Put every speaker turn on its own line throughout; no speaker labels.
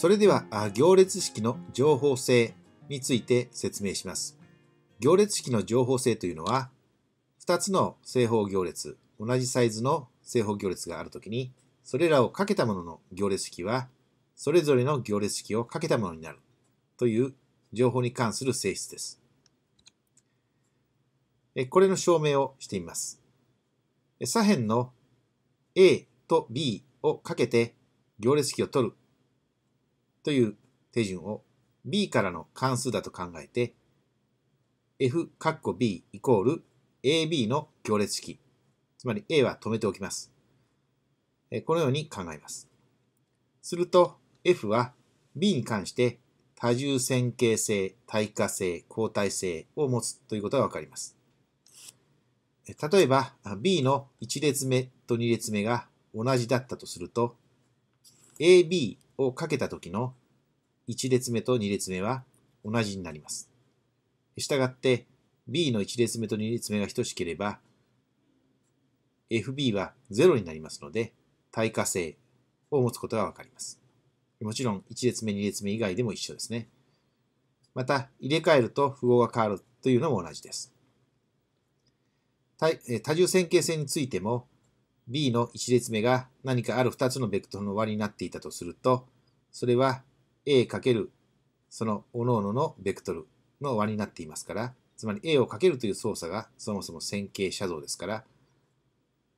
それでは、行列式の情報性について説明します。行列式の情報性というのは、2つの正方行列、同じサイズの正方行列があるときに、それらをかけたものの行列式は、それぞれの行列式をかけたものになるという情報に関する性質です。これの証明をしてみます。左辺の A と B をかけて行列式を取るという手順を b からの関数だと考えて f カッコ b イコール ab の行列式つまり a は止めておきますこのように考えますすると f は b に関して多重線形性、対化性、交代性を持つということがわかります。例えば B の1列目と2列目が同じだったとすると AB をかけた時の1列目と2列目は同じになります。したがって B の1列目と2列目が等しければ FB は0になりますので対価性を持つことがわかります。もちろん1列目2列目以外でも一緒ですね。また入れ替えると符号が変わるというのも同じです。多重線形性についても B の1列目が何かある2つのベクトルのりになっていたとするとそれは a かけるその各々のベクトルの和になっていますから、つまり a をかけるという操作がそもそも線形写像ですから、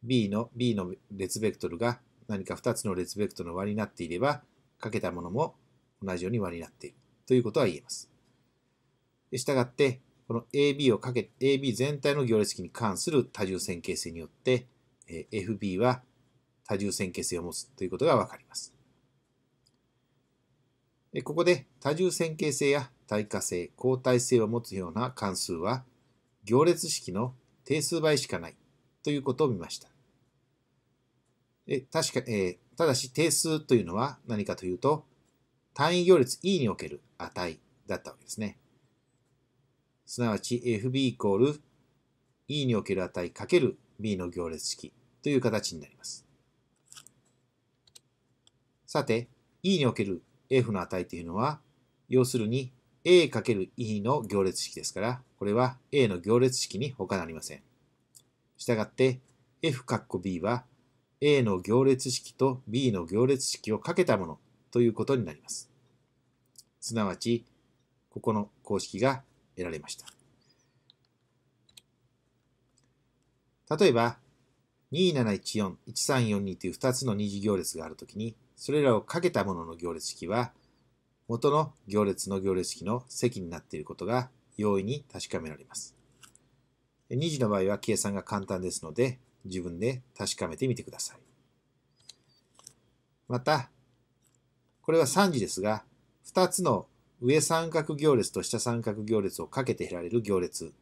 b の b の列ベクトルが何か2つの列ベクトルの和になっていれば、かけたものも同じように和になっているということは言えます。したがって、この AB をかけ、AB 全体の行列式に関する多重線形性によって、FB は多重線形性を持つということがわかります。ここで多重線形性や対価性、交代性を持つような関数は行列式の定数倍しかないということを見ました。え確か、えー、ただし定数というのは何かというと単位行列 E における値だったわけですね。すなわち FB イコール E における値かける B の行列式という形になります。さて、E における f の値というのは、要するに a×e の行列式ですから、これは a の行列式に他なりません。したがって f（b） は a の行列式と b の行列式をかけたものということになります。すなわち、ここの公式が得られました。例えば、2714、1342という2つの二次行列があるときに、それらをかけたものの行列式は、元の行列の行列式の積になっていることが容易に確かめられます。2次の場合は計算が簡単ですので、自分で確かめてみてください。また、これは3次ですが、2つの上三角行列と下三角行列をかけて減られる行列。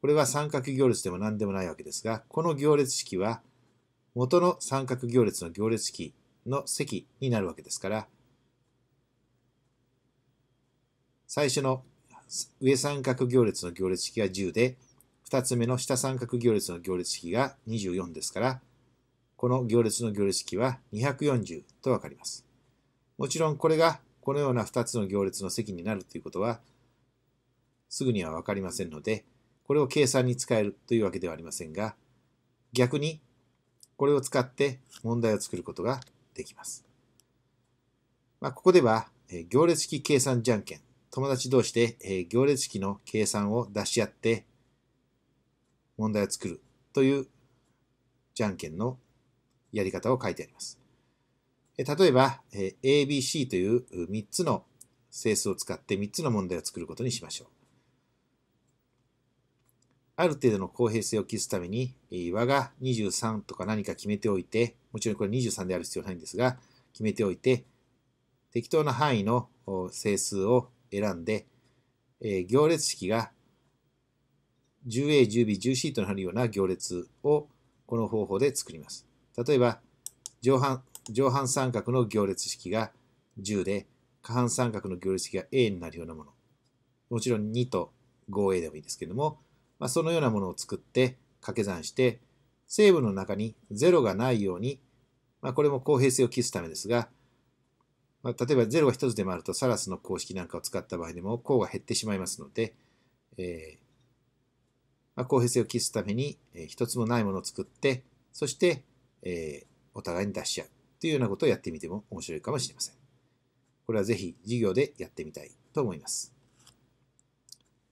これは三角行列でも何でもないわけですが、この行列式は、元の三角行列の行列式の席になるわけですから、最初の上三角行列の行列式が10で、2つ目の下三角行列の行列式が24ですから、この行列の行列式は240とわかります。もちろんこれがこのような2つの行列の積になるということは、すぐにはわかりませんので、これを計算に使えるというわけではありませんが、逆にこれを使って問題を作ることができます。まあ、ここでは、行列式計算じゃんけん、友達同士で行列式の計算を出し合って問題を作るというじゃんけんのやり方を書いてあります。例えば、ABC という3つの整数を使って3つの問題を作ることにしましょう。ある程度の公平性を期すために、和が23とか何か決めておいて、もちろんこれ23である必要ないんですが、決めておいて、適当な範囲の整数を選んで、行列式が 10A、10B、10C となるような行列をこの方法で作ります。例えば、上半上半三角の行列式が10で、下半三角の行列式が A になるようなもの。もちろん2と 5A でもいいですけれども、まあ、そのようなものを作って掛け算して、成分の中に0がないように、まあ、これも公平性を期すためですが、まあ、例えば0が1つでもあるとサラスの公式なんかを使った場合でも項が減ってしまいますので、えー、まあ、公平性を期すために1つもないものを作ってそして、えー、お互いに出し合うというようなことをやってみても面白いかもしれません。これはぜひ授業でやってみたいと思います。